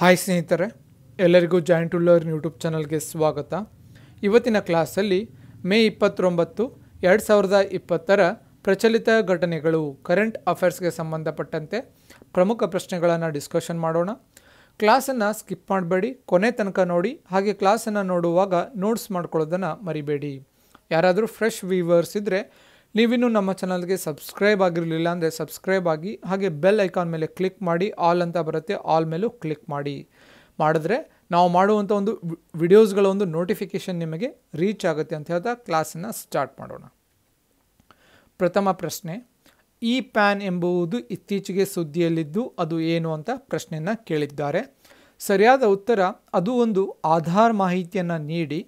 hi ಸ್ನೇಹಿತರೆ ಎಲ್ಲರಿಗೂ joint to YouTube ಚಾನಲ್ಗೆ ಸ್ವಾಗತ ಇವತ್ತಿನ ಕ್ಲಾಸಲ್ಲಿ ಮೇ ಇಪ್ಪತ್ತೊಂಬತ್ತು ಎರಡು ಸಾವಿರದ ಇಪ್ಪತ್ತರ ಪ್ರಚಲಿತ ಘಟನೆಗಳು ಕರೆಂಟ್ ಅಫೇರ್ಸ್ಗೆ ಸಂಬಂಧಪಟ್ಟಂತೆ ಪ್ರಮುಖ ಪ್ರಶ್ನೆಗಳನ್ನು ಡಿಸ್ಕಷನ್ ಮಾಡೋಣ ಕ್ಲಾಸನ್ನು ಸ್ಕಿಪ್ ಮಾಡಬೇಡಿ ಕೊನೆ ತನಕ ನೋಡಿ ಹಾಗೆ ಕ್ಲಾಸನ್ನು ನೋಡುವಾಗ ನೋಟ್ಸ್ ಮಾಡ್ಕೊಳ್ಳೋದನ್ನು ಮರಿಬೇಡಿ ಯಾರಾದರೂ ಫ್ರೆಶ್ ವ್ಯೂವರ್ಸ್ ಇದ್ದರೆ ನೀವಿನ್ನು ನಮ್ಮ ಚಾನಲ್ಗೆ ಸಬ್ಸ್ಕ್ರೈಬ್ ಆಗಿರಲಿಲ್ಲ ಅಂದರೆ ಸಬ್ಸ್ಕ್ರೈಬ್ ಆಗಿ ಹಾಗೆ ಬೆಲ್ ಐಕಾನ್ ಮೇಲೆ ಕ್ಲಿಕ್ ಮಾಡಿ ಆಲ್ ಅಂತ ಬರುತ್ತೆ ಆಲ್ ಮೇಲೂ ಕ್ಲಿಕ್ ಮಾಡಿ ಮಾಡಿದ್ರೆ ನಾವು ಮಾಡುವಂಥ ಒಂದು ವಿಡಿಯೋಸ್ಗಳ ಒಂದು ನೋಟಿಫಿಕೇಷನ್ ನಿಮಗೆ ರೀಚ್ ಆಗುತ್ತೆ ಅಂತ ಹೇಳ್ತಾ ಕ್ಲಾಸನ್ನು ಸ್ಟಾರ್ಟ್ ಮಾಡೋಣ ಪ್ರಥಮ ಪ್ರಶ್ನೆ ಇ ಪ್ಯಾನ್ ಎಂಬುವುದು ಇತ್ತೀಚೆಗೆ ಸುದ್ದಿಯಲ್ಲಿದ್ದು ಅದು ಏನು ಅಂತ ಪ್ರಶ್ನೆಯನ್ನು ಕೇಳಿದ್ದಾರೆ ಸರಿಯಾದ ಉತ್ತರ ಅದು ಒಂದು ಆಧಾರ್ ಮಾಹಿತಿಯನ್ನು ನೀಡಿ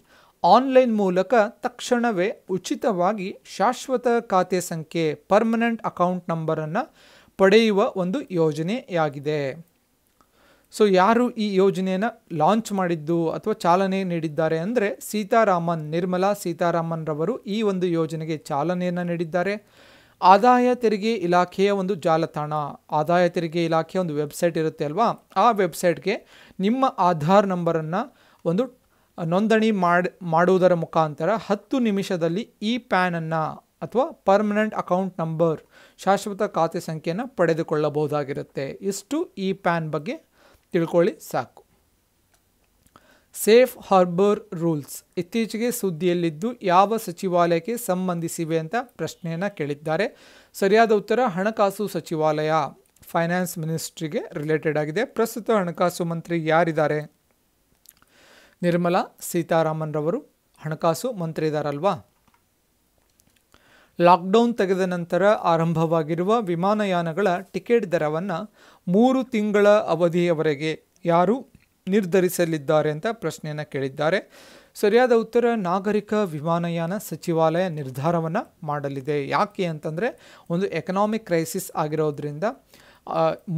ಆನ್ಲೈನ್ ಮೂಲಕ ತಕ್ಷಣವೇ ಉಚಿತವಾಗಿ ಶಾಶ್ವತ ಖಾತೆ ಸಂಖ್ಯೆ ಪರ್ಮನೆಂಟ್ ಅಕೌಂಟ್ ನಂಬರನ್ನು ಪಡೆಯುವ ಒಂದು ಯೋಜನೆಯಾಗಿದೆ ಸೊ ಯಾರು ಈ ಯೋಜನೆಯನ್ನು ಲಾಂಚ್ ಮಾಡಿದ್ದು ಅಥವಾ ಚಾಲನೆ ನೀಡಿದ್ದಾರೆ ಅಂದರೆ ಸೀತಾರಾಮನ್ ನಿರ್ಮಲಾ ಸೀತಾರಾಮನ್ ರವರು ಈ ಒಂದು ಯೋಜನೆಗೆ ಚಾಲನೆಯನ್ನು ನೀಡಿದ್ದಾರೆ ಆದಾಯ ತೆರಿಗೆ ಇಲಾಖೆಯ ಒಂದು ಜಾಲತಾಣ ಆದಾಯ ತೆರಿಗೆ ಇಲಾಖೆಯ ಒಂದು ವೆಬ್ಸೈಟ್ ಇರುತ್ತೆ ಅಲ್ವಾ ಆ ವೆಬ್ಸೈಟ್ಗೆ ನಿಮ್ಮ ಆಧಾರ್ ನಂಬರನ್ನು ಒಂದು ನೋಂದಣಿ ಮಾಡಿ ಮಾಡುವುದರ ಮುಖಾಂತರ ಹತ್ತು ನಿಮಿಷದಲ್ಲಿ ಈ ಪ್ಯಾನನ್ನು ಅಥವಾ ಪರ್ಮನೆಂಟ್ ಅಕೌಂಟ್ ನಂಬರ್ ಶಾಶ್ವತ ಖಾತೆ ಸಂಖ್ಯೆಯನ್ನು ಪಡೆದುಕೊಳ್ಳಬಹುದಾಗಿರುತ್ತೆ ಇಷ್ಟು ಈ ಪ್ಯಾನ್ ಬಗ್ಗೆ ತಿಳ್ಕೊಳ್ಳಿ ಸಾಕು ಸೇಫ್ ಹಾರ್ಬರ್ ರೂಲ್ಸ್ ಇತ್ತೀಚೆಗೆ ಸುದ್ದಿಯಲ್ಲಿದ್ದು ಯಾವ ಸಚಿವಾಲಯಕ್ಕೆ ಸಂಬಂಧಿಸಿವೆ ಅಂತ ಪ್ರಶ್ನೆಯನ್ನು ಕೇಳಿದ್ದಾರೆ ಸರಿಯಾದ ಉತ್ತರ ಹಣಕಾಸು ಸಚಿವಾಲಯ ಫೈನಾನ್ಸ್ ಮಿನಿಸ್ಟ್ರಿಗೆ ರಿಲೇಟೆಡ್ ಆಗಿದೆ ಪ್ರಸ್ತುತ ಹಣಕಾಸು ಮಂತ್ರಿ ಯಾರಿದ್ದಾರೆ ನಿರ್ಮಲಾ ಸೀತಾರಾಮನ್ರವರು ರವರು ಹಣಕಾಸು ಮಂತ್ರಿ ಇದ್ದಾರಲ್ವಾ ಲಾಕ್ಡೌನ್ ತೆಗೆದ ನಂತರ ಆರಂಭವಾಗಿರುವ ವಿಮಾನಯಾನಗಳ ಟಿಕೆಟ್ ದರವನ್ನು ಮೂರು ತಿಂಗಳ ಅವಧಿಯವರೆಗೆ ಯಾರು ನಿರ್ಧರಿಸಲಿದ್ದಾರೆ ಅಂತ ಪ್ರಶ್ನೆಯನ್ನು ಕೇಳಿದ್ದಾರೆ ಸರಿಯಾದ ಉತ್ತರ ನಾಗರಿಕ ವಿಮಾನಯಾನ ಸಚಿವಾಲಯ ನಿರ್ಧಾರವನ್ನು ಮಾಡಲಿದೆ ಯಾಕೆ ಅಂತಂದರೆ ಒಂದು ಎಕನಾಮಿಕ್ ಕ್ರೈಸಿಸ್ ಆಗಿರೋದ್ರಿಂದ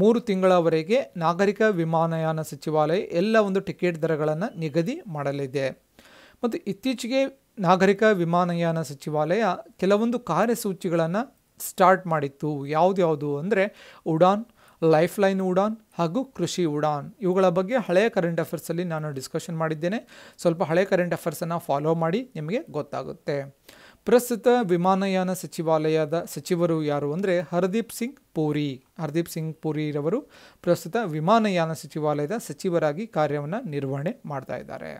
ಮೂರು ತಿಂಗಳವರೆಗೆ ನಾಗರಿಕ ವಿಮಾನಯಾನ ಸಚಿವಾಲಯ ಎಲ್ಲ ಒಂದು ಟಿಕೆಟ್ ದರಗಳನ್ನು ನಿಗದಿ ಮಾಡಲಿದೆ ಮತ್ತು ಇತ್ತೀಚೆಗೆ ನಾಗರಿಕ ವಿಮಾನಯಾನ ಸಚಿವಾಲಯ ಕೆಲವೊಂದು ಕಾರ್ಯಸೂಚಿಗಳನ್ನು ಸ್ಟಾರ್ಟ್ ಮಾಡಿತ್ತು ಯಾವುದ್ಯಾವುದು ಅಂದರೆ ಉಡಾನ್ ಲೈಫ್ಲೈನ್ ಉಡಾನ್ ಹಾಗೂ ಕೃಷಿ ಉಡಾನ್ ಇವುಗಳ ಬಗ್ಗೆ ಹಳೆಯ ಕರೆಂಟ್ ಅಫೇರ್ಸಲ್ಲಿ ನಾನು ಡಿಸ್ಕಷನ್ ಮಾಡಿದ್ದೇನೆ ಸ್ವಲ್ಪ ಹಳೆಯ ಕರೆಂಟ್ ಅಫೇರ್ಸನ್ನು ಫಾಲೋ ಮಾಡಿ ನಿಮಗೆ ಗೊತ್ತಾಗುತ್ತೆ ಪ್ರಸ್ತುತ ವಿಮಾನಯಾನ ಸಚಿವಾಲಯದ ಸಚಿವರು ಯಾರು ಅಂದರೆ ಹರ್ದೀಪ್ ಸಿಂಗ್ ಪೂರಿ ಹರ್ದೀಪ್ ಸಿಂಗ್ ರವರು ಪ್ರಸ್ತುತ ವಿಮಾನಯಾನ ಸಚಿವಾಲಯದ ಸಚಿವರಾಗಿ ಕಾರ್ಯವನ್ನು ನಿರ್ವಹಣೆ ಮಾಡ್ತಾ ಇದ್ದಾರೆ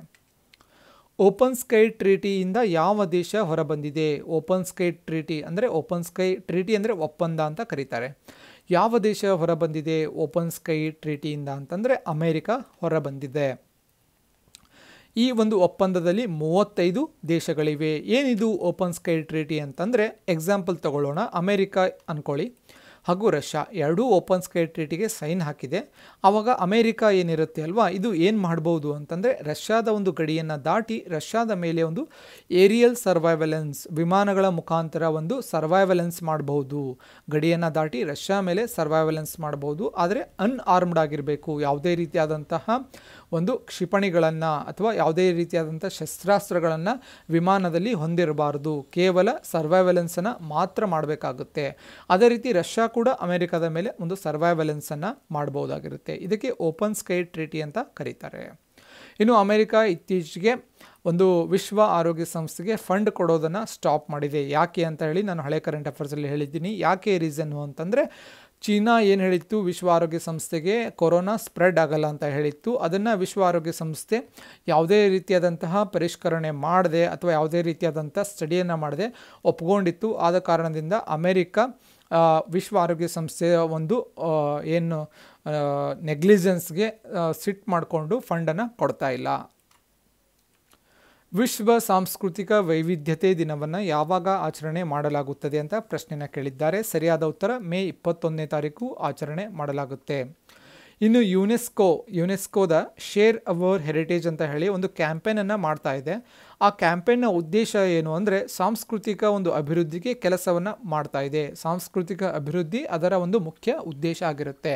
ಓಪನ್ ಸ್ಕೈ ಟ್ರೀಟಿಯಿಂದ ಯಾವ ದೇಶ ಹೊರಬಂದಿದೆ ಓಪನ್ ಸ್ಕೈ ಟ್ರೀಟಿ ಅಂದರೆ ಓಪನ್ ಸ್ಕೈ ಟ್ರೀಟಿ ಅಂದರೆ ಒಪ್ಪಂದ ಅಂತ ಕರೀತಾರೆ ಯಾವ ದೇಶ ಹೊರಬಂದಿದೆ ಓಪನ್ ಸ್ಕೈ ಟ್ರೀಟಿಯಿಂದ ಅಂತಂದರೆ ಅಮೇರಿಕ ಹೊರಬಂದಿದೆ ಈ ಒಂದು ಒಪ್ಪಂದದಲ್ಲಿ ಮೂವತ್ತೈದು ದೇಶಗಳಿವೆ ಏನಿದು ಓಪನ್ ಸ್ಕೈ ಟ್ರೀಟಿ ಅಂತಂದರೆ ಎಕ್ಸಾಂಪಲ್ ತಗೊಳ್ಳೋಣ ಅಮೇರಿಕಾ ಅಂದ್ಕೊಳ್ಳಿ ಹಾಗೂ ರಷ್ಯಾ ಎರಡೂ ಓಪನ್ ಸ್ಕೈ ಟ್ರೀಟಿಗೆ ಸೈನ್ ಹಾಕಿದೆ ಆವಾಗ ಅಮೇರಿಕಾ ಏನಿರುತ್ತೆ ಅಲ್ವಾ ಇದು ಏನು ಮಾಡ್ಬೋದು ಅಂತಂದರೆ ರಷ್ಯಾದ ಒಂದು ಗಡಿಯನ್ನು ದಾಟಿ ರಷ್ಯಾದ ಮೇಲೆ ಒಂದು ಏರಿಯಲ್ ಸರ್ವೈವಲೆನ್ಸ್ ವಿಮಾನಗಳ ಮುಖಾಂತರ ಒಂದು ಸರ್ವೈವಲೆನ್ಸ್ ಮಾಡಬಹುದು ಗಡಿಯನ್ನು ದಾಟಿ ರಷ್ಯಾ ಮೇಲೆ ಸರ್ವೈವಲೆನ್ಸ್ ಮಾಡಬಹುದು ಆದರೆ ಅನ್ಆರ್ಮ್ಡ್ ಆಗಿರಬೇಕು ಯಾವುದೇ ರೀತಿಯಾದಂತಹ ಒಂದು ಕ್ಷಿಪಣಿಗಳನ್ನು ಅಥವಾ ಯಾವುದೇ ರೀತಿಯಾದಂಥ ಶಸ್ತ್ರಾಸ್ತ್ರಗಳನ್ನು ವಿಮಾನದಲ್ಲಿ ಹೊಂದಿರಬಾರ್ದು ಕೇವಲ ಸರ್ವೈವಲೆನ್ಸನ್ನು ಮಾತ್ರ ಮಾಡಬೇಕಾಗುತ್ತೆ ಅದೇ ರೀತಿ ರಷ್ಯಾ ಕೂಡ ಅಮೆರಿಕದ ಮೇಲೆ ಒಂದು ಸರ್ವೈವಲೆನ್ಸನ್ನು ಮಾಡಬಹುದಾಗಿರುತ್ತೆ ಇದಕ್ಕೆ ಓಪನ್ ಸ್ಕೈ ಟ್ರೀಟಿ ಅಂತ ಕರೀತಾರೆ ಇನ್ನು ಅಮೆರಿಕ ಇತ್ತೀಚೆಗೆ ಒಂದು ವಿಶ್ವ ಆರೋಗ್ಯ ಸಂಸ್ಥೆಗೆ ಫಂಡ್ ಕೊಡೋದನ್ನು ಸ್ಟಾಪ್ ಮಾಡಿದೆ ಯಾಕೆ ಅಂತ ಹೇಳಿ ನಾನು ಹಳೆ ಕರೆಂಟ್ ಅಫೇರ್ಸಲ್ಲಿ ಹೇಳಿದ್ದೀನಿ ಯಾಕೆ ರೀಸನ್ನು ಅಂತಂದರೆ ಚೀನಾ ಏನು ಹೇಳಿತ್ತು ವಿಶ್ವ ಆರೋಗ್ಯ ಸಂಸ್ಥೆಗೆ ಕೊರೋನಾ ಸ್ಪ್ರೆಡ್ ಆಗಲ್ಲ ಅಂತ ಹೇಳಿತ್ತು ಅದನ್ನು ವಿಶ್ವ ಆರೋಗ್ಯ ಸಂಸ್ಥೆ ಯಾವುದೇ ರೀತಿಯಾದಂತಹ ಪರಿಷ್ಕರಣೆ ಮಾಡದೆ ಅಥವಾ ಯಾವುದೇ ರೀತಿಯಾದಂಥ ಸ್ಟಡಿಯನ್ನು ಮಾಡದೆ ಒಪ್ಕೊಂಡಿತ್ತು ಆದ ಕಾರಣದಿಂದ ಅಮೇರಿಕ ವಿಶ್ವ ಆರೋಗ್ಯ ಸಂಸ್ಥೆಯ ಒಂದು ಏನು ನೆಗ್ಲಿಜೆನ್ಸ್ಗೆ ಸಿಟ್ ಮಾಡಿಕೊಂಡು ಫಂಡನ್ನು ಕೊಡ್ತಾ ಇಲ್ಲ ವಿಶ್ವ ಸಾಂಸ್ಕೃತಿಕ ವೈವಿಧ್ಯತೆ ದಿನವನ್ನು ಯಾವಾಗ ಆಚರಣೆ ಮಾಡಲಾಗುತ್ತದೆ ಅಂತ ಪ್ರಶ್ನೆನ ಕೇಳಿದ್ದಾರೆ ಸರಿಯಾದ ಉತ್ತರ ಮೇ ಇಪ್ಪತ್ತೊಂದನೇ ತಾರೀಕು ಆಚರಣೆ ಮಾಡಲಾಗುತ್ತೆ ಇನ್ನು ಯುನೆಸ್ಕೋ ಯುನೆಸ್ಕೋದ ಶೇರ್ ಅವರ್ ಹೆರಿಟೇಜ್ ಅಂತ ಹೇಳಿ ಒಂದು ಕ್ಯಾಂಪೇನನ್ನು ಮಾಡ್ತಾ ಇದೆ ಆ ಕ್ಯಾಂಪೇನ್ನ ಉದ್ದೇಶ ಏನು ಅಂದರೆ ಸಾಂಸ್ಕೃತಿಕ ಒಂದು ಅಭಿವೃದ್ಧಿಗೆ ಕೆಲಸವನ್ನು ಮಾಡ್ತಾ ಇದೆ ಸಾಂಸ್ಕೃತಿಕ ಅಭಿವೃದ್ಧಿ ಅದರ ಒಂದು ಮುಖ್ಯ ಉದ್ದೇಶ ಆಗಿರುತ್ತೆ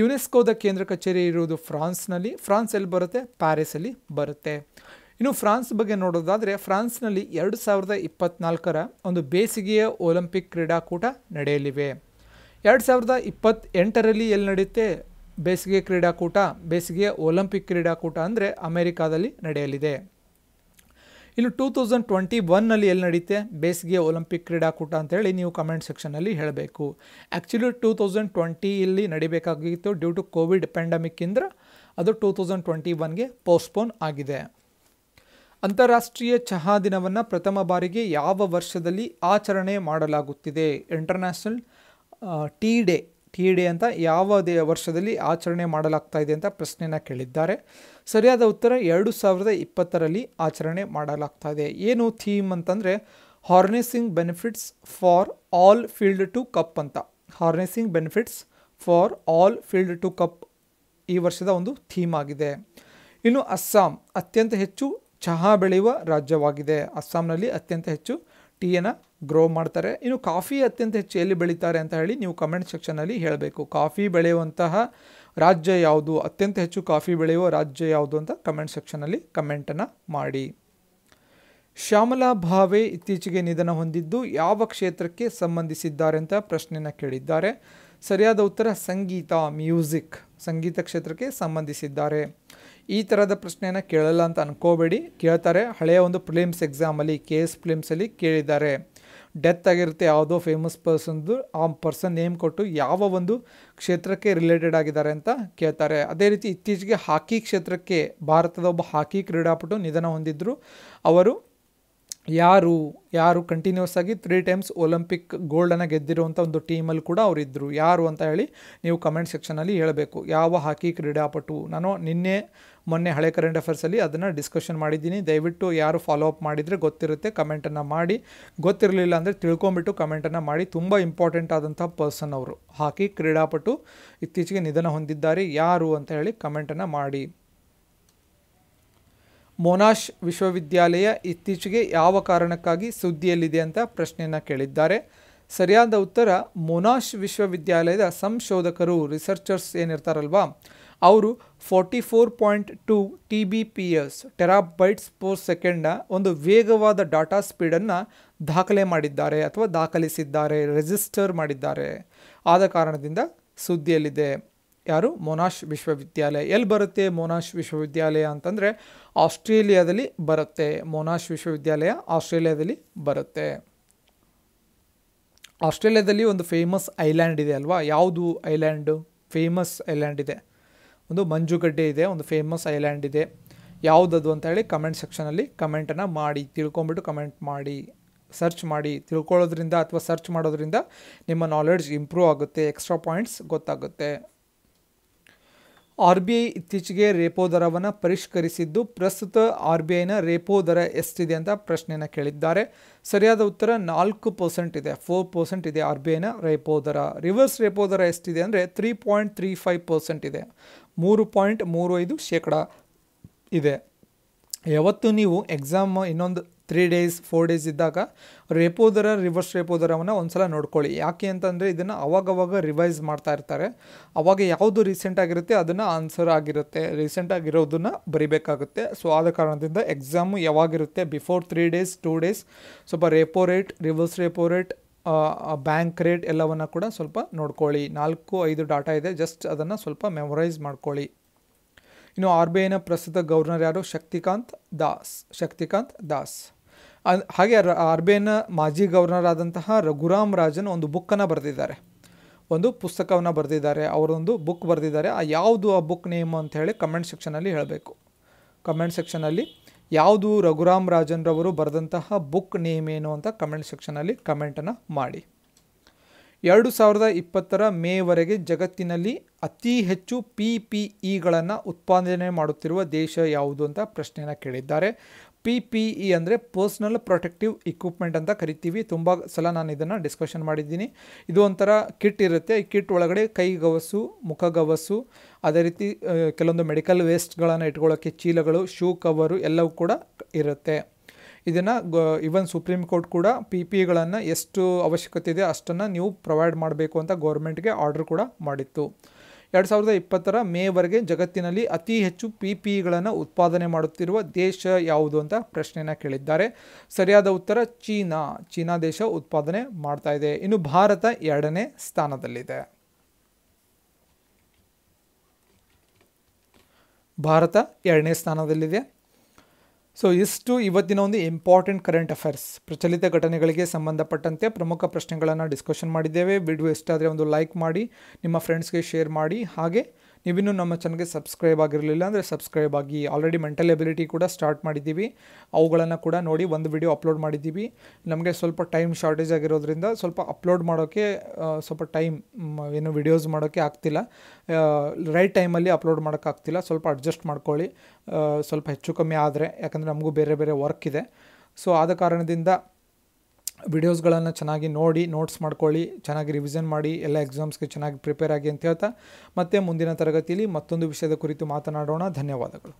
ಯುನೆಸ್ಕೋದ ಕೇಂದ್ರ ಕಚೇರಿ ಇರುವುದು ಫ್ರಾನ್ಸ್ನಲ್ಲಿ ಫ್ರಾನ್ಸ್ ಎಲ್ಲಿ ಬರುತ್ತೆ ಪ್ಯಾರಿಸಲ್ಲಿ ಬರುತ್ತೆ ಇನ್ನು ಫ್ರಾನ್ಸ್ ಬಗ್ಗೆ ನೋಡೋದಾದರೆ ಫ್ರಾನ್ಸ್ನಲ್ಲಿ ಎರಡು ಸಾವಿರದ ಇಪ್ಪತ್ನಾಲ್ಕರ ಒಂದು ಬೇಸಿಗೆಯ ಒಲಿಂಪಿಕ್ ಕ್ರೀಡಾಕೂಟ ನಡೆಯಲಿವೆ ಎರಡು ಸಾವಿರದ ಎಂಟರಲ್ಲಿ ಎಲ್ಲಿ ನಡೆಯುತ್ತೆ ಬೇಸಿಗೆ ಕ್ರೀಡಾಕೂಟ ಬೇಸಿಗೆಯ ಒಲಿಂಪಿಕ್ ಕ್ರೀಡಾಕೂಟ ಅಂದರೆ ಅಮೆರಿಕಾದಲ್ಲಿ ನಡೆಯಲಿದೆ ಇನ್ನು ಟೂ ತೌಸಂಡ್ ಟ್ವೆಂಟಿ ಒನ್ನಲ್ಲಿ ಎಲ್ಲಿ ನಡೆಯುತ್ತೆ ಬೇಸಿಗೆ ಒಲಿಂಪಿಕ್ ಕ್ರೀಡಾಕೂಟ ಅಂತೇಳಿ ನೀವು ಕಮೆಂಟ್ ಸೆಕ್ಷನಲ್ಲಿ ಹೇಳಬೇಕು ಆ್ಯಕ್ಚುಲಿ ಟೂ ತೌಸಂಡ್ ಟ್ವೆಂಟಿಯಲ್ಲಿ ನಡಿಬೇಕಾಗಿತ್ತು ಡ್ಯೂ ಟು ಕೋವಿಡ್ ಪ್ಯಾಂಡಮಿಕ್ಕಿಂದ ಅದು ಟೂ ತೌಸಂಡ್ ಟ್ವೆಂಟಿ ಒನ್ಗೆ ಪೋಸ್ಟ್ಪೋನ್ ಆಗಿದೆ ಅಂತಾರಾಷ್ಟ್ರೀಯ ಚಹಾ ದಿನವನ್ನು ಪ್ರಥಮ ಬಾರಿಗೆ ಯಾವ ವರ್ಷದಲ್ಲಿ ಆಚರಣೆ ಮಾಡಲಾಗುತ್ತಿದೆ international tea day tea day ಅಂತ ಯಾವ ದೇ ವರ್ಷದಲ್ಲಿ ಆಚರಣೆ ಮಾಡಲಾಗ್ತಾ ಇದೆ ಅಂತ ಪ್ರಶ್ನೆನ ಕೇಳಿದ್ದಾರೆ ಸರಿಯಾದ ಉತ್ತರ ಎರಡು ಸಾವಿರದ ಇಪ್ಪತ್ತರಲ್ಲಿ ಆಚರಣೆ ಮಾಡಲಾಗ್ತಾ ಇದೆ ಏನು ಥೀಮ್ ಅಂತಂದರೆ harnessing benefits for all field to cup ಅಂತ harnessing benefits for all field to cup ಈ ವರ್ಷದ ಒಂದು ಥೀಮ್ ಆಗಿದೆ ಇನ್ನು ಅಸ್ಸಾಂ ಅತ್ಯಂತ ಹೆಚ್ಚು ಚಹಾ ಬೆಳೆಯುವ ರಾಜ್ಯವಾಗಿದೆ ಅಸ್ಸಾಂನಲ್ಲಿ ಅತ್ಯಂತ ಹೆಚ್ಚು ಟೀಯನ್ನು ಗ್ರೋ ಮಾಡ್ತಾರೆ ಇನ್ನು ಕಾಫಿ ಅತ್ಯಂತ ಹೆಚ್ಚು ಎಲ್ಲಿ ಬೆಳೀತಾರೆ ಅಂತ ಹೇಳಿ ನೀವು ಕಮೆಂಟ್ ಸೆಕ್ಷನ್ನಲ್ಲಿ ಹೇಳಬೇಕು ಕಾಫಿ ಬೆಳೆಯುವಂತಹ ರಾಜ್ಯ ಯಾವುದು ಅತ್ಯಂತ ಹೆಚ್ಚು ಕಾಫಿ ಬೆಳೆಯುವ ರಾಜ್ಯ ಯಾವುದು ಅಂತ ಕಮೆಂಟ್ ಸೆಕ್ಷನ್ನಲ್ಲಿ ಕಮೆಂಟನ್ನು ಮಾಡಿ ಶ್ಯಾಮಲಾ ಭಾವೆ ಇತ್ತೀಚೆಗೆ ನಿಧನ ಹೊಂದಿದ್ದು ಯಾವ ಕ್ಷೇತ್ರಕ್ಕೆ ಸಂಬಂಧಿಸಿದ್ದಾರೆ ಅಂತ ಪ್ರಶ್ನೆಯನ್ನು ಕೇಳಿದ್ದಾರೆ ಸರಿಯಾದ ಉತ್ತರ ಸಂಗೀತ ಮ್ಯೂಸಿಕ್ ಸಂಗೀತ ಕ್ಷೇತ್ರಕ್ಕೆ ಸಂಬಂಧಿಸಿದ್ದಾರೆ ಈ ಥರದ ಪ್ರಶ್ನೆಯನ್ನು ಕೇಳಲ್ಲ ಅಂತ ಅನ್ಕೋಬೇಡಿ ಕೇಳ್ತಾರೆ ಹಳೆಯ ಒಂದು ಫಿಲಿಮ್ಸ್ ಎಕ್ಸಾಮಲ್ಲಿ ಕೆ ಎಸ್ ಫಿಲಿಮ್ಸಲ್ಲಿ ಕೇಳಿದ್ದಾರೆ ಡೆತ್ ಆಗಿರುತ್ತೆ ಯಾವುದೋ ಫೇಮಸ್ ಪರ್ಸನ್ದು ಆ ಪರ್ಸನ್ ನೇಮ್ ಕೊಟ್ಟು ಯಾವ ಒಂದು ಕ್ಷೇತ್ರಕ್ಕೆ ರಿಲೇಟೆಡ್ ಆಗಿದ್ದಾರೆ ಅಂತ ಕೇಳ್ತಾರೆ ಅದೇ ರೀತಿ ಇತ್ತೀಚೆಗೆ ಹಾಕಿ ಕ್ಷೇತ್ರಕ್ಕೆ ಭಾರತದ ಒಬ್ಬ ಹಾಕಿ ಕ್ರೀಡಾಪಟು ನಿಧನ ಹೊಂದಿದ್ದರು ಅವರು ಯಾರು ಯಾರು ಕಂಟಿನ್ಯೂಸ್ ಆಗಿ ತ್ರೀ ಟೈಮ್ಸ್ ಒಲಿಂಪಿಕ್ ಗೋಲ್ಡನ್ನು ಗೆದ್ದಿರುವಂಥ ಒಂದು ಟೀಮಲ್ಲಿ ಕೂಡ ಅವರಿದ್ದರು ಯಾರು ಅಂತ ಹೇಳಿ ನೀವು ಕಮೆಂಟ್ ಸೆಕ್ಷನಲ್ಲಿ ಹೇಳಬೇಕು ಯಾವ ಹಾಕಿ ಕ್ರೀಡಾಪಟು ನಾನು ನಿನ್ನೆ ಮೊನ್ನೆ ಹಳೆ ಕರೆಂಟ್ ಅಫೇರ್ಸಲ್ಲಿ ಅದನ್ನು ಡಿಸ್ಕಷನ್ ಮಾಡಿದ್ದೀನಿ ದಯವಿಟ್ಟು ಯಾರು ಫಾಲೋ ಅಪ್ ಮಾಡಿದರೆ ಗೊತ್ತಿರುತ್ತೆ ಕಮೆಂಟನ್ನು ಮಾಡಿ ಗೊತ್ತಿರಲಿಲ್ಲ ಅಂದರೆ ತಿಳ್ಕೊಂಬಿಟ್ಟು ಕಮೆಂಟನ್ನು ಮಾಡಿ ತುಂಬ ಇಂಪಾರ್ಟೆಂಟ್ ಆದಂಥ ಪರ್ಸನ್ ಅವರು ಹಾಕಿ ಕ್ರೀಡಾಪಟು ಇತ್ತೀಚೆಗೆ ನಿಧನ ಹೊಂದಿದ್ದಾರೆ ಯಾರು ಅಂತ ಹೇಳಿ ಕಮೆಂಟನ್ನು ಮಾಡಿ ಮೊನಾಶ್ ವಿಶ್ವವಿದ್ಯಾಲಯ ಇತ್ತೀಚೆಗೆ ಯಾವ ಕಾರಣಕ್ಕಾಗಿ ಸುದ್ದಿಯಲ್ಲಿದೆ ಅಂತ ಪ್ರಶ್ನೆಯನ್ನು ಕೇಳಿದ್ದಾರೆ ಸರಿಯಾದ ಉತ್ತರ ಮೊನಾಶ್ ವಿಶ್ವವಿದ್ಯಾಲಯದ ಸಂಶೋಧಕರು ರಿಸರ್ಚರ್ಸ್ ಏನಿರ್ತಾರಲ್ವಾ ಅವರು forty four point two T B P S terabytes per ಸೆಕೆಂಡ್ನ ಒಂದು ವೇಗವಾದ ಡಾಟಾ ಸ್ಪೀಡನ್ನು ದಾಖಲೆ ಮಾಡಿದ್ದಾರೆ ಅಥವಾ ದಾಖಲಿಸಿದ್ದಾರೆ ರಿಜಿಸ್ಟರ್ ಮಾಡಿದ್ದಾರೆ ಆದ ಕಾರಣದಿಂದ ಸುದ್ದಿಯಲ್ಲಿದೆ ಯಾರು ಮೊನಾಶ್ ವಿಶ್ವವಿದ್ಯಾಲಯ ಎಲ್ಲಿ ಬರುತ್ತೆ ಮೊನಾಶ್ ವಿಶ್ವವಿದ್ಯಾಲಯ ಅಂತಂದರೆ ಆಸ್ಟ್ರೇಲಿಯಾದಲ್ಲಿ ಬರುತ್ತೆ ಮೋನಾಶ್ ವಿಶ್ವವಿದ್ಯಾಲಯ ಆಸ್ಟ್ರೇಲಿಯಾದಲ್ಲಿ ಬರುತ್ತೆ ಆಸ್ಟ್ರೇಲಿಯಾದಲ್ಲಿ ಒಂದು ಫೇಮಸ್ ಐಲ್ಯಾಂಡ್ ಇದೆ ಅಲ್ವಾ ಯಾವುದು ಐಲ್ಯಾಂಡು ಫೇಮಸ್ ಐಲ್ಯಾಂಡ್ ಇದೆ ಒಂದು ಮಂಜುಗಡ್ಡೆ ಇದೆ ಒಂದು ಫೇಮಸ್ ಐಲ್ಯಾಂಡ್ ಇದೆ ಯಾವುದದು ಅಂತ ಹೇಳಿ ಕಮೆಂಟ್ ಸೆಕ್ಷನಲ್ಲಿ ಕಮೆಂಟನ್ನು ಮಾಡಿ ತಿಳ್ಕೊಂಬಿಟ್ಟು ಕಮೆಂಟ್ ಮಾಡಿ ಸರ್ಚ್ ಮಾಡಿ ತಿಳ್ಕೊಳ್ಳೋದ್ರಿಂದ ಅಥವಾ ಸರ್ಚ್ ಮಾಡೋದ್ರಿಂದ ನಿಮ್ಮ ನಾಲೆಡ್ಜ್ ಇಂಪ್ರೂವ್ ಆಗುತ್ತೆ ಎಕ್ಸ್ಟ್ರಾ ಪಾಯಿಂಟ್ಸ್ ಗೊತ್ತಾಗುತ್ತೆ ಆರ್ ಬಿ ಐ ಇತ್ತೀಚೆಗೆ ರೇಪೋ ದರವನ್ನು ಪರಿಷ್ಕರಿಸಿದ್ದು ಪ್ರಸ್ತುತ ಆರ್ ಬಿ ಐನ ರೇಪೋ ದರ ಎಷ್ಟಿದೆ ಅಂತ ಪ್ರಶ್ನೆಯನ್ನು ಕೇಳಿದ್ದಾರೆ ಸರಿಯಾದ ಉತ್ತರ ನಾಲ್ಕು ಪರ್ಸೆಂಟ್ ಇದೆ ಫೋರ್ ಪರ್ಸೆಂಟ್ ಇದೆ ಆರ್ ಬಿ ಐನ ರೇಪೋ ದರ ರಿವರ್ಸ್ ರೇಪೋ ದರ ಎಷ್ಟಿದೆ ಅಂದರೆ three point three five percent ಇದೆ ಮೂರು ಪಾಯಿಂಟ್ ಮೂರು ಐದು ಶೇಕಡ ಇದೆ ಯಾವತ್ತು ನೀವು ಎಕ್ಸಾಮ್ ಇನ್ನೊಂದು ತ್ರೀ ಡೇಸ್ ಫೋರ್ ಡೇಸ್ ಇದ್ದಾಗ ರೆಪೋ ದರ ರಿವರ್ಸ್ ರೆಪೋ ದರವನ್ನು ಒಂದು ಸಲ ನೋಡ್ಕೊಳ್ಳಿ ಯಾಕೆ ಅಂತಂದರೆ ಇದನ್ನು ಅವಾಗವಾಗ ರಿವೈಸ್ ಮಾಡ್ತಾ ಇರ್ತಾರೆ ಅವಾಗ ಯಾವುದು ರೀಸೆಂಟ್ ಆಗಿರುತ್ತೆ ಅದನ್ನು ಆನ್ಸರ್ ಆಗಿರುತ್ತೆ ರೀಸೆಂಟ್ ಆಗಿರೋದನ್ನು ಬರಿಬೇಕಾಗುತ್ತೆ ಸೊ ಆದ ಕಾರಣದಿಂದ ಎಕ್ಸಾಮು ಯಾವಾಗಿರುತ್ತೆ before three days two days ಸ್ವಲ್ಪ repo rate reverse repo rate bank rate ಎಲ್ಲವನ್ನು ಕೂಡ ಸ್ವಲ್ಪ ನೋಡ್ಕೊಳ್ಳಿ ನಾಲ್ಕು ಐದು ಡಾಟಾ ಇದೆ ಜಸ್ಟ್ ಅದನ್ನು ಸ್ವಲ್ಪ ಮೆಮೊರೈಸ್ ಮಾಡ್ಕೊಳ್ಳಿ ಇನ್ನು ಆರ್ ಬಿ ಐನ ಪ್ರಸ್ತುತ ಗವರ್ನರ್ ಯಾರು ಶಕ್ತಿಕಾಂತ್ ದಾಸ್ ಶಕ್ತಿಕಾಂತ್ ದಾಸ್ ಹಾಗೆ ಆರ್ ಮಾಜಿ ಗವರ್ನರ್ ಆದಂತಹ ರಘುರಾಮ್ ರಾಜನ್ ಒಂದು ಬುಕ್ಕನ್ನು ಬರೆದಿದ್ದಾರೆ ಒಂದು ಪುಸ್ತಕವನ್ನು ಬರೆದಿದ್ದಾರೆ ಅವರೊಂದು ಬುಕ್ ಬರೆದಿದ್ದಾರೆ ಆ ಯಾವುದು ಆ ಬುಕ್ ನೇಮ್ ಅಂತ ಹೇಳಿ ಕಮೆಂಟ್ ಸೆಕ್ಷನಲ್ಲಿ ಹೇಳಬೇಕು ಕಮೆಂಟ್ ಸೆಕ್ಷನಲ್ಲಿ ಯಾವುದು ರಘುರಾಮ್ ರಾಜನ್ರವರು ಬರೆದಂತಹ ಬುಕ್ ನೇಮ್ ಏನು ಅಂತ ಕಮೆಂಟ್ ಸೆಕ್ಷನಲ್ಲಿ ಕಮೆಂಟನ್ನು ಮಾಡಿ ಎರಡು ಸಾವಿರದ ಇಪ್ಪತ್ತರ ಮೇವರೆಗೆ ಜಗತ್ತಿನಲ್ಲಿ ಅತಿ ಹೆಚ್ಚು ಪಿ ಪಿ ಇಗಳನ್ನು e ಉತ್ಪಾದನೆ ಮಾಡುತ್ತಿರುವ ದೇಶ ಯಾವುದು ಅಂತ ಪ್ರಶ್ನೆಯನ್ನು ಕೇಳಿದ್ದಾರೆ ಪಿ ಪಿ ಇ ಅಂದರೆ ಪರ್ಸ್ನಲ್ ಪ್ರೊಟೆಕ್ಟಿವ್ ಇಕ್ವಿಪ್ಮೆಂಟ್ ಅಂತ ಕರಿತೀವಿ ತುಂಬ ಸಲ ನಾನು ಇದನ್ನು ಡಿಸ್ಕಷನ್ ಮಾಡಿದ್ದೀನಿ ಇದು ಒಂಥರ ಕಿಟ್ ಇರುತ್ತೆ ಈ ಕಿಟ್ ಒಳಗಡೆ ಕೈ ಗವಸು ಮುಖ ಗವಸು ಅದೇ ರೀತಿ ಕೆಲವೊಂದು ಮೆಡಿಕಲ್ ವೇಸ್ಟ್ಗಳನ್ನು ಇಟ್ಕೊಳ್ಳೋಕ್ಕೆ ಚೀಲಗಳು ಶೂ ಕವರು ಎಲ್ಲವೂ ಕೂಡ ಇರುತ್ತೆ ಇದನ್ನು ಇವನ್ ಸುಪ್ರೀಂ ಕೋರ್ಟ್ ಕೂಡ ಪಿ ಪಿ ಇಗಳನ್ನು e ಎಷ್ಟು ಅವಶ್ಯಕತೆ ಇದೆ ಅಷ್ಟನ್ನು ನೀವು ಪ್ರೊವೈಡ್ ಮಾಡಬೇಕು ಅಂತ ಗೌರ್ಮೆಂಟ್ಗೆ ಆರ್ಡ್ರ್ ಕೂಡ ಮಾಡಿತ್ತು ಎರಡು ಸಾವಿರದ ಇಪ್ಪತ್ತರ ಮೇವರೆಗೆ ಜಗತ್ತಿನಲ್ಲಿ ಅತಿ ಹೆಚ್ಚು ಪಿ ಪಿ ಉತ್ಪಾದನೆ ಮಾಡುತ್ತಿರುವ ದೇಶ ಯಾವುದು ಅಂತ ಪ್ರಶ್ನೆಯನ್ನು ಕೇಳಿದ್ದಾರೆ ಸರಿಯಾದ ಉತ್ತರ ಚೀನಾ ಚೀನಾ ದೇಶ ಉತ್ಪಾದನೆ ಮಾಡ್ತಾ ಇದೆ ಇನ್ನು ಭಾರತ ಎರಡನೇ ಸ್ಥಾನದಲ್ಲಿದೆ ಭಾರತ ಎರಡನೇ ಸ್ಥಾನದಲ್ಲಿದೆ ಸೊ ಇಷ್ಟು ಇವತ್ತಿನ ಒಂದು ಇಂಪಾರ್ಟೆಂಟ್ ಕರೆಂಟ್ ಅಫೇರ್ಸ್ ಪ್ರಚಲಿತ ಘಟನೆಗಳಿಗೆ ಸಂಬಂಧಪಟ್ಟಂತೆ ಪ್ರಮುಖ ಪ್ರಶ್ನೆಗಳನ್ನು ಡಿಸ್ಕಷನ್ ಮಾಡಿದ್ದೇವೆ ವಿಡಿಯೋ ಇಷ್ಟ ಒಂದು ಲೈಕ್ ಮಾಡಿ ನಿಮ್ಮ ಫ್ರೆಂಡ್ಸ್ಗೆ ಶೇರ್ ಮಾಡಿ ಹಾಗೆ ನೀವಿನ್ನೂ ನಮ್ಮ ಚಾನಲ್ಗೆ ಸಬ್ಸ್ಕ್ರೈಬ್ ಆಗಿರಲಿಲ್ಲ ಅಂದರೆ ಸಬ್ಸ್ಕ್ರೈಬ್ ಆಗಿ ಆಲ್ರೆಡಿ ಮೆಂಟಲ್ ಎಬಿಲಿಟಿ ಕೂಡ ಸ್ಟಾರ್ಟ್ ಮಾಡಿದ್ದೀವಿ ಅವುಗಳನ್ನು ಕೂಡ ನೋಡಿ ಒಂದು ವಿಡಿಯೋ ಅಪ್ಲೋಡ್ ಮಾಡಿದ್ದೀವಿ ನಮಗೆ ಸ್ವಲ್ಪ ಟೈಮ್ ಶಾರ್ಟೇಜ್ ಆಗಿರೋದ್ರಿಂದ ಸ್ವಲ್ಪ ಅಪ್ಲೋಡ್ ಮಾಡೋಕ್ಕೆ ಸ್ವಲ್ಪ ಟೈಮ್ ಏನು ವಿಡಿಯೋಸ್ ಮಾಡೋಕ್ಕೆ ಆಗ್ತಿಲ್ಲ ರೈಟ್ ಟೈಮಲ್ಲಿ ಅಪ್ಲೋಡ್ ಮಾಡೋಕ್ಕಾಗ್ತಿಲ್ಲ ಸ್ವಲ್ಪ ಅಡ್ಜಸ್ಟ್ ಮಾಡ್ಕೊಳ್ಳಿ ಸ್ವಲ್ಪ ಹೆಚ್ಚು ಕಮ್ಮಿ ಆದರೆ ಯಾಕಂದರೆ ನಮಗೂ ಬೇರೆ ಬೇರೆ ವರ್ಕ್ ಇದೆ ಸೊ ಆದ ಕಾರಣದಿಂದ ವಿಡಿಯೋಸ್ಗಳನ್ನು ಚೆನ್ನಾಗಿ ನೋಡಿ ನೋಟ್ಸ್ ಮಾಡ್ಕೊಳ್ಳಿ ಚೆನ್ನಾಗಿ ರಿವಿಷನ್ ಮಾಡಿ ಎಲ್ಲ ಎಕ್ಸಾಮ್ಸ್ಗೆ ಚೆನ್ನಾಗಿ ಪ್ರಿಪೇರ್ ಆಗಿ ಅಂತ ಹೇಳ್ತಾ ಮತ್ತೆ ಮುಂದಿನ ತರಗತಿಯಲ್ಲಿ ಮತ್ತೊಂದು ವಿಷಯದ ಕುರಿತು ಮಾತನಾಡೋಣ ಧನ್ಯವಾದಗಳು